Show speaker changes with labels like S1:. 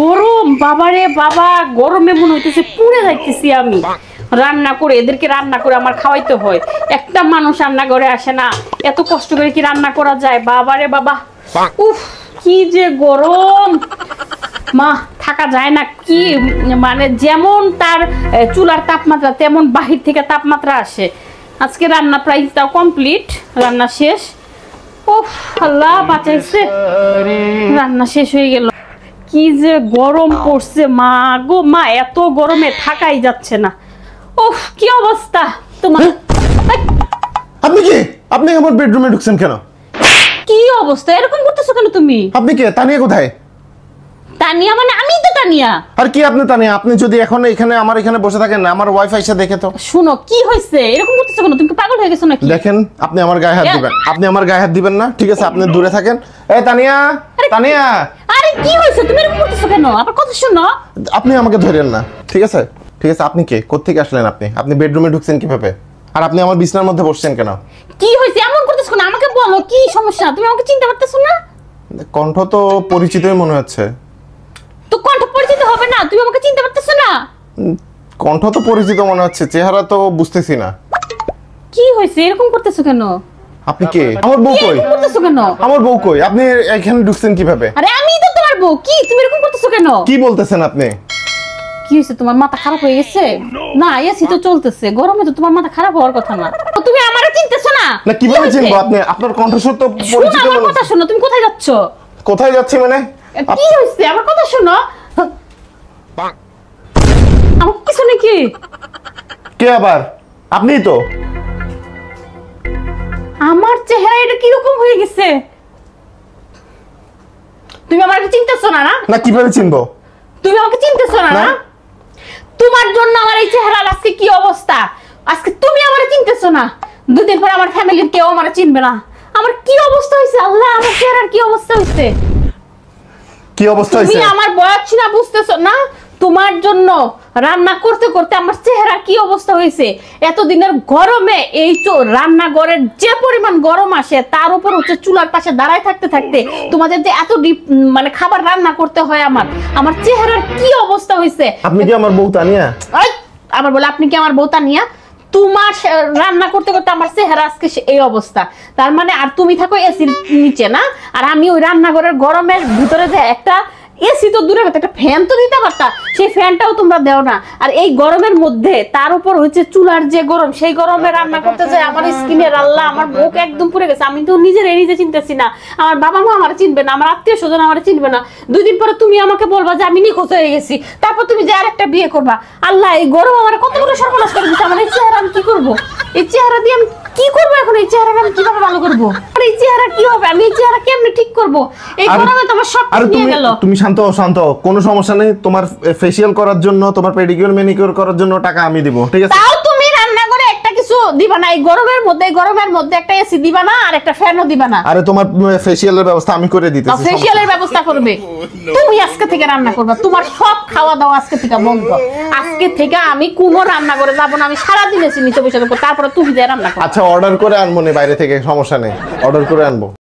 S1: গরম বাবারে বাবা গরমে মনে হইতেছে পুড়ে যাইতেছি আমি রান্না করে এদেরকে রান্না করে আমার খাওয়াইতে হয় একটা মানুষ রান্না করে আসে না এত কষ্ট করে কি রান্না করা যায় বাবারে বাবা উফ কি যে গরম মা থাকা যায় না কি মানে যেমন তার চুলার তাপমাত্রা তেমন বাহির থেকে তাপমাত্রা আসে আজকে রান্না প্রায় তাও কমপ্লিট রান্না শেষ ও আল্লাহ বাঁচাইছে রান্না শেষ হয়ে গেল কি যে গরম পড়ছে মা গো মা এত গরমে থাকাই যাচ্ছে না ওহ কি অবস্থা তোমার হ্যাঁ?
S2: আপনি কি আপনি আমার বেডরুমে ঢুকছেন কেন
S1: কি অবস্থা এরকম করতেছো কেন তুমি আপনি
S2: কে তানিয়া কোথায় তানিয়া মানে আমি তো তানিয়া আর কি আপনি তানিয়া আপনি যদি এখন এখানে আমার এখানে বসে থাকেন না আমার ওয়াইফাই সে দেখে তো শুনো কি হইছে এরকম করতেছো কেন তুমি কি পাগল হয়ে গেছো নাকি দেখেন আপনি আমার গায়ে হাত দিবেন আপনি আমার গায়ে হাত দিবেন না ঠিক আছে আপনি দূরে থাকেন এই তানিয়া তানিয়া
S1: আরে কি হইছে তুমি এরকম করতেছো কেন আবার কথা শুনো
S2: আপনি আমাকে ধরেন না ঠিক আছে ঠিক আছে আপনি কে কোত্থেকে আসলেন আপনি আপনি বেডরুমে ঢুকছেন কিভাবে আর আপনি আমার বিছনার মধ্যে বসছেন কেন
S1: কি হয়েছে এমন করতেছো না আমাকে বলো কি সমস্যা তুমি আমাকে চিনতে পারতেছো না
S2: কণ্ঠ তো পরিচিতই মনে হচ্ছে
S1: হবে না তুমি আমাকে চিনতে পারতেছ না
S2: কণ্ঠ তো পরিচিত মনে হচ্ছে চেহারা তো বুঝতেছি না
S1: কি হয়েছে এরকম করতেছো কেন
S2: আপনি কে আমার বউ কই
S1: করতেছো কেন আমার
S2: বউ কই আপনি এখানে ঢুকছেন কিভাবে
S1: আরে আমি তো তোমার বউ কি তুমি এরকম করতেছো কেন কি
S2: বলতেছেন আপনি
S1: কি হয়েছে তোমার মাথা খারাপ হয়ে গেছে না এসি তো চলতেছে গরমে তো তোমার মাথা খারাপ হওয়ার কথা না তুমি আমারে চিনতেছো না না কিভাবে চিনবো
S2: আপনি আপনার কণ্ঠস্বর তো পরিচিত আমার কথা
S1: শোনো তুমি কোথায় যাচ্ছ কোথায় যাচ্ছি মানে কি হয়েছে আমার কথা শোনো তোমার
S2: জন্য আমার এই
S1: চেহারা লাগছে কি অবস্থা আজকে তুমি আমার চিনতেছো না দুদিন পর আমার ফ্যামিলির কেউ আমার চিনবে না আমার কি অবস্থা হয়েছে আল্লাহ আমার চেহারার কি অবস্থা হয়েছে
S2: কি অবস্থা হয়েছে আমার
S1: বয়স না বুঝতেছ না তোমার জন্য রান্না করতে করতে আমার চেহারা কি অবস্থা হয়েছে এতদিনের গরমে এই তো রান্নাঘরের যে পরিমাণ গরম আসে তার উপর হচ্ছে চুলার পাশে দাঁড়ায় থাকতে থাকতে oh, তোমাদের যে এত ডিপ মানে খাবার রান্না করতে হয় আমার আমার চেহারার কি অবস্থা হয়েছে
S2: আপনি কি আমার বউ তানিয়া
S1: আমার বলে আপনি কি আমার বউতা নিয়া তোমার রান্না করতে করতে আমার চেহারা আজকে এই অবস্থা তার মানে আর তুমি থাকো এসির নিচে না আর আমি ওই রান্নাঘরের গরমের ভিতরে যে একটা এসি তো দূরে কথা একটা ফ্যান তো দিতে পারতা সেই ফ্যানটাও তোমরা দেও না আর এই গরমের মধ্যে তার উপর হচ্ছে চুলার যে গরম সেই গরমে রান্না করতে যায় আমার স্কিনের আল্লাহ আমার মুখ একদম পুড়ে গেছে আমি তো নিজের নিজে চিনতেছি না আমার বাবা মা আমার চিনবে না আমার আত্মীয় স্বজন আমার চিনবে না দুই দিন পরে তুমি আমাকে বলবা যে আমি নিখোঁজ হয়ে গেছি তারপর তুমি যে আরেকটা বিয়ে করবা আল্লাহ এই গরম আমার কত বড় সর্বনাশ করে দিচ্ছে আমার এই চেহারা আমি কি করবো এই চেহারা দিয়ে আমি কি করব এখন এই চেহারাটা আমি কিভাবে ভালো করব আর এই চেহারা কি হবে আমি এই চেহারা কেমনে ঠিক করব এই তোমার সব নিয়ে গেল
S2: তুমি শান্ত শান্ত কোনো সমস্যা নেই তোমার ফেশিয়াল করার জন্য তোমার পেডিকিউর ম্যানিকিউর করার জন্য টাকা আমি দেব ঠিক আছে
S1: এই গরমের মধ্যে গরমের মধ্যে একটা এসি আর একটা ফ্যানও
S2: আরে তোমার ফেসিয়ালের ব্যবস্থা আমি করে দিতেছি ফেসিয়ালের
S1: ব্যবস্থা করবে oh, তুমি আজকে থেকে রান্না করবে তোমার সব খাওয়া দাওয়া আজকে থেকে বন্ধ আজকে থেকে আমি কোনো রান্না করে যাব না আমি সারা দিন এসি নিচে বসে থাকবো তারপরে তুমি দিয়ে রান্না করো আচ্ছা
S2: অর্ডার করে আনবো না বাইরে থেকে সমস্যা নেই অর্ডার করে আনবো